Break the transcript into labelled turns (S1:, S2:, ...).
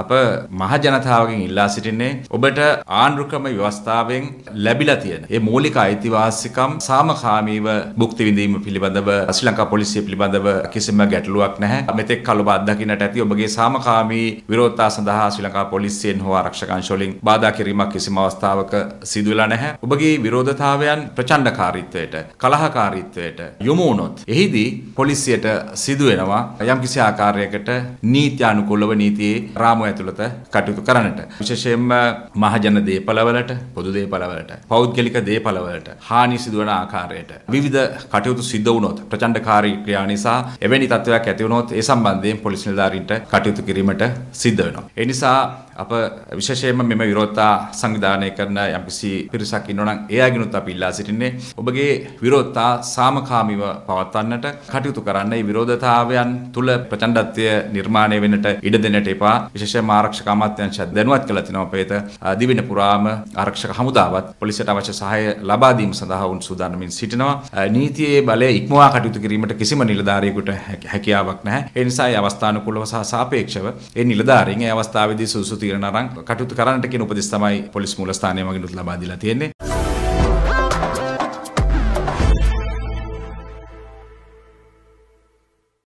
S1: අප මහජනතාවගෙන් ඉල්ලා සිටින්නේ ඔබට ආණ්ඩුක්‍රම ව්‍යවස්ථාවෙන් ලැබිලා තියෙන ඒ මූලික අයිතිවාසිකම් සාමකාමීව භුක්ති විඳීම පිළිබඳව ශ්‍රී ලංකා පොලිසිය පිළිබඳව කිසිම ගැටලුවක් නැහැ මෙතෙක් කල ඔබ අත්දකින්නට ඇති ඔබගේ සාමකාමී විරෝධතා සඳහා ශ්‍රී ලංකා පොලිසියෙන් හෝ ආරක්ෂක අංශවලින් බාධා කිරීමක් කිසිම අවස්ථාවක සිදු වෙලා නැහැ ඔබගේ විරෝධතාවයන් ප්‍රචණ්ඩකාරීත්වයට කලහකාරීත්වයට යොමු වුණොත් එහිදී පොලිසියට සිදු වෙනවා යම්කිසි ආකාරයකට නීත්‍යානුකූලව නීතියේ රාම හමුව ඇතුළත කටයුතු කරන්නට. විශේෂයෙන්ම මහජන දේපළවලට, පොදු දේපළවලට, පෞද්ගලික දේපළවලට හානි සිදුවන ආකාරයට විවිධ කටයුතු සිද්ධ වුණොත් ප්‍රචණ්ඩකාරී ක්‍රියා නිසා එවැනි තත්ත්වයක් ඇති වුණොත් ඒ සම්බන්ධයෙන් පොලිස් නිලධාරීන්ට කටයුතු කිරීමට සිද්ධ වෙනවා. ඒ නිසා අප විශේෂයෙන්ම මෙම විරෝධතා සංවිධානය කරන යම්කිසි පිරිසක් ඉන්නවා නම් එයාගෙනුත් අපි ඉල්ලා සිටින්නේ ඔබගේ විරෝධතා සාමකාමීව පවත්වන්නට කටයුතු කරන්න. මේ විරෝධතාවයන් තුල ප්‍රචණ්ඩත්වය නිර්මාණය වෙන්නට ඉඩ දෙන්නට එපා. විශේෂ විශේෂම ආරක්ෂක අමාත්‍යාංශයක් දැනුවත් කළා තිනවා පේත දිවින පුරාම ආරක්ෂක හමුදාවත් පොලිසියට අවශ්‍ය සහාය ලබා දීම සඳහා උන් සූදානමින් සිටිනවා නීතියේ බලය ඉක්මවා කටයුතු කිරීමට කිසිම නිලධාරියෙකුට හැකියාවක් නැහැ ඒ නිසා ඒ අවස්ථානුකූලව සහ සාපේක්ෂව ඒ නිලධාරීන් ඒ අවස්ථාවේදී සුසු තීරණ අරන් කටයුතු කරන්නට කියන උපදෙස් තමයි පොලිස් මූලස්ථානය මගිනුත් ලබා දීලා තියෙන්නේ